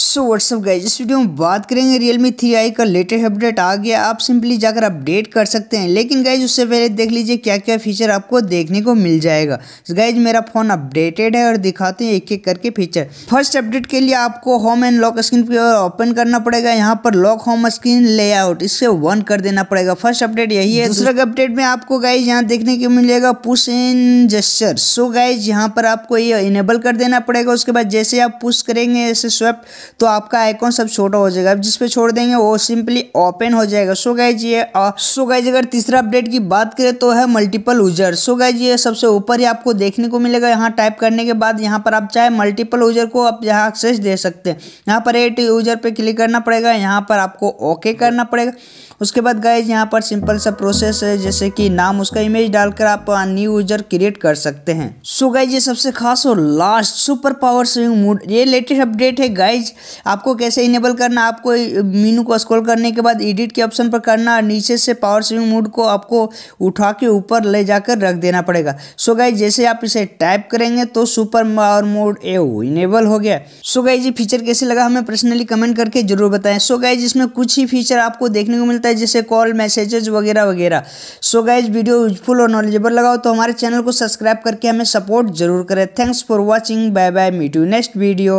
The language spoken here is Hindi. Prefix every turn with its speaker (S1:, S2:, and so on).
S1: सो व्हाट्सअप गाइज इस वीडियो में बात करेंगे रियल मी थ्री आई का लेटेस्ट अपडेट आ गया आप सिंपली जाकर अपडेट कर सकते हैं लेकिन गाइज उससे पहले देख लीजिए क्या क्या फीचर आपको देखने को मिल जाएगा गाइज मेरा फ़ोन अपडेटेड है और दिखाते हैं एक एक करके फीचर फर्स्ट अपडेट के लिए आपको home and lock screen open करना पड़ेगा यहाँ पर लॉक होम स्क्रीन लेआउट इससे वन कर देना पड़ेगा फर्स्ट अपडेट यही है दूसरा अपडेट में आपको गाइज यहाँ देखने को मिलेगा push in gesture so guys यहाँ पर आपको ये इनेबल कर देना पड़ेगा उसके बाद जैसे आप पुश करेंगे ऐसे स्वेप तो आपका आइकॉन सब छोटा हो जाएगा अब जिस पे छोड़ देंगे वो सिंपली ओपन हो जाएगा सो गाइज ये सो गाइज अगर तीसरा अपडेट की बात करें तो है मल्टीपल यूजर सो गाइज ये सबसे ऊपर ही आपको देखने को मिलेगा यहाँ टाइप करने के बाद यहाँ पर आप चाहे मल्टीपल यूजर को आप यहाँ एक्सेस दे सकते हैं यहाँ पर एट यूजर पर क्लिक करना पड़ेगा यहाँ पर आपको ओके करना पड़ेगा उसके बाद गाइज यहाँ पर सिंपल सा प्रोसेस है जैसे कि नाम उसका इमेज डालकर आप न्यू यूजर क्रिएट कर सकते हैं सो गाइज ये सबसे खास और last super power saving mode ये लेटेस्ट अपडेट है गाइज आपको कैसे इनेबल करना आपको मीनू को स्क्रॉल करने के बाद एडिट के ऑप्शन पर करना और नीचे से पावर स्विंग मूड को आपको उठा के ऊपर ले जाकर रख देना पड़ेगा सो गाइज जैसे आप इसे टाइप करेंगे तो सुपर पावर मोड ए इनेबल हो गया सो गाइज ये फीचर कैसे लगा हमें पर्सनली कमेंट करके जरूर बताएं सो गाइज इसमें कुछ ही फीचर आपको देखने को मिलता है होता है जैसे कॉल मैसेजेज वगैरह वगैरह सो गाइज वीडियो यूजफुल और नॉलेजेबल लगाओ तो हमारे चैनल को सब्सक्राइब करके हमें सपोर्ट जरूर करें thanks for watching bye bye meet you next video